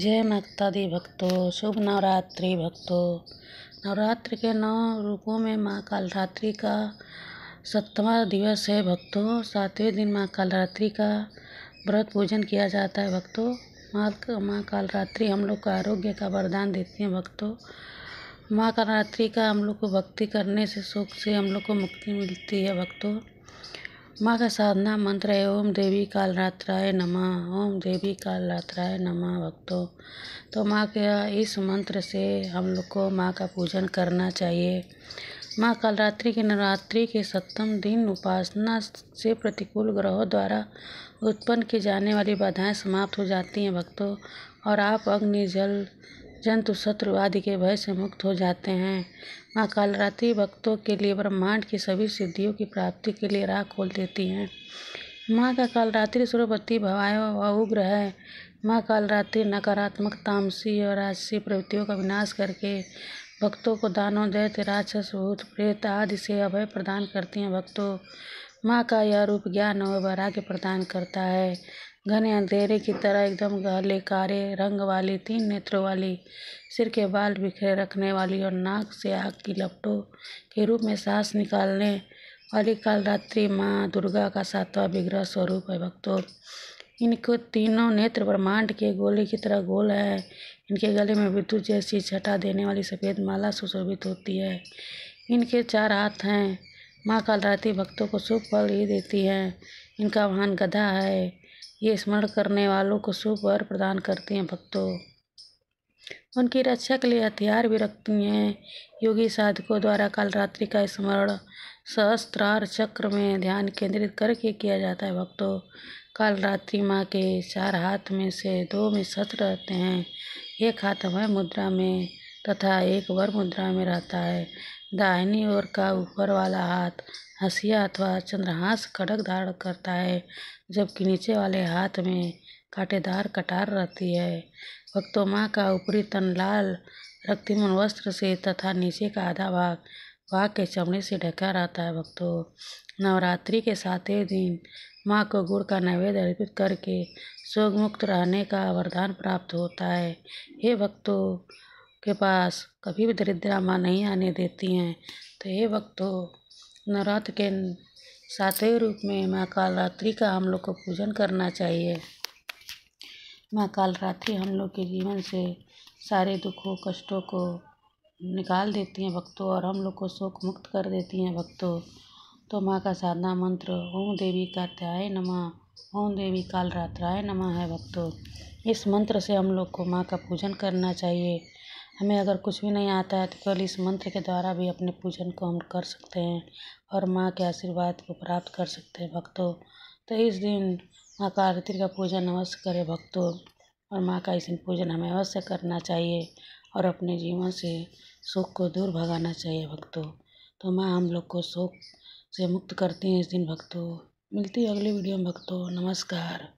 जय माता दी भक्तों शुभ नवरात्रि भक्तों नवरात्रि के नौ रूपों में माँ कालरात्रि का सप्तमा दिवस है भक्तों सातवें दिन माँ कालरात्रि का व्रत पूजन किया जाता है भक्तों माँ माँ कालरात्रि हम लोग को आरोग्य का वरदान देती हैं भक्तों माँ कालरात्रि का हम लोग को भक्ति करने से सुख से हम लोग को मुक्ति मिलती है भक्तों माँ का साधना मंत्र है ओम देवी कालरात्राय नमः ओम देवी कालरात्राय नमः भक्तों तो माँ के इस मंत्र से हम लोग को माँ का पूजन करना चाहिए माँ कालरात्रि के नवरात्रि के सप्तम दिन उपासना से प्रतिकूल ग्रहों द्वारा उत्पन्न की जाने वाली बाधाएं समाप्त हो जाती हैं भक्तों और आप अग्नि जल जंतु शत्रु आदि के भय से मुक्त हो जाते हैं माँ कालरात्रि भक्तों के लिए ब्रह्मांड की सभी सिद्धियों की प्राप्ति के लिए राह खोल देती हैं माँ का कालरात्रि स्वरूपति भवाय व उग्र है माँ कालरात्रि नकारात्मक तामसी और राजसी प्रवृत्तियों का विनाश करके भक्तों को दानों दैत्य राक्षस भूत प्रेत आदि से अभय प्रदान करती हैं भक्तों माँ का यह रूप ज्ञान और वैराग्य प्रदान करता है घने अंधेरे की तरह एकदम गहले कारे रंग वाली तीन नेत्रों वाली सिर के बाल बिखरे रखने वाली और नाक से आग की लपटों के रूप में सांस निकालने वाली कालरात्रि माँ दुर्गा का सातवा विग्रह स्वरूप है भक्तों इनको तीनों नेत्र ब्रह्मांड के गोले की तरह गोल है इनके गले में विद्युत जैसी छटा देने वाली सफ़ेद माला सुशोभित होती है इनके चार हाथ हैं माँ कालरात्रि भक्तों को शुभ फल ही देती है इनका वाहन गधा है ये स्मरण करने वालों को शुभ वर प्रदान करती हैं भक्तों उनकी रक्षा के लिए हथियार भी रखती हैं योगी साधकों द्वारा कालरात्रि का स्मरण सहस्त्रार चक्र में ध्यान केंद्रित करके किया जाता है भक्तों कालरात्रि माँ के चार हाथ में से दो में सत्र रहते हैं एक हाथ हमारे मुद्रा में तथा एक वर मुद्रा में रहता है दाहिनी ओर का ऊपर वाला हाथ हसिया अथवा चंद्रहास कड़क धारण करता है जबकि नीचे वाले हाथ में कांटेदार कटार रहती है भक्तों माँ का ऊपरी तन लाल रक्तिमन वस्त्र से तथा नीचे का आधा भाग वाघ के चमड़े से ढका रहता है भक्तों नवरात्रि के सातवें दिन माँ को गुड़ का नैवेद्य अर्पित करके शोक मुक्त रहने का वरदान प्राप्त होता है हे भक्तों के पास कभी भी दरिद्रा माँ नहीं आने देती हैं तो वक्त हो तो नवरात्र के सातवें रूप में माँ कालरात्रि का हम लोग को पूजन करना चाहिए माँ कालरात्रि हम लोग के जीवन से सारे दुखों कष्टों को निकाल देती हैं भक्तों और हम लोग को शोक मुक्त कर देती हैं भक्तों तो माँ का साधना मंत्र ओम देवी कात्याय नमः ओम देवी कालरात्राय नमः है भक्तों इस मंत्र से हम लोग को माँ का पूजन करना चाहिए हमें अगर कुछ भी नहीं आता है तो केवल इस मंत्र के द्वारा भी अपने पूजन को हम कर सकते हैं और माँ के आशीर्वाद को प्राप्त कर सकते हैं भक्तों तो इस दिन माँ का आरती का पूजन अवश्य करें भक्तों और माँ का इस दिन पूजन हमें अवश्य करना चाहिए और अपने जीवन से सुख को दूर भगाना चाहिए भक्तों तो माँ हम लोग को सुख से मुक्त करती हैं इस दिन भक्तों मिलती है अगले वीडियो में भक्तों नमस्कार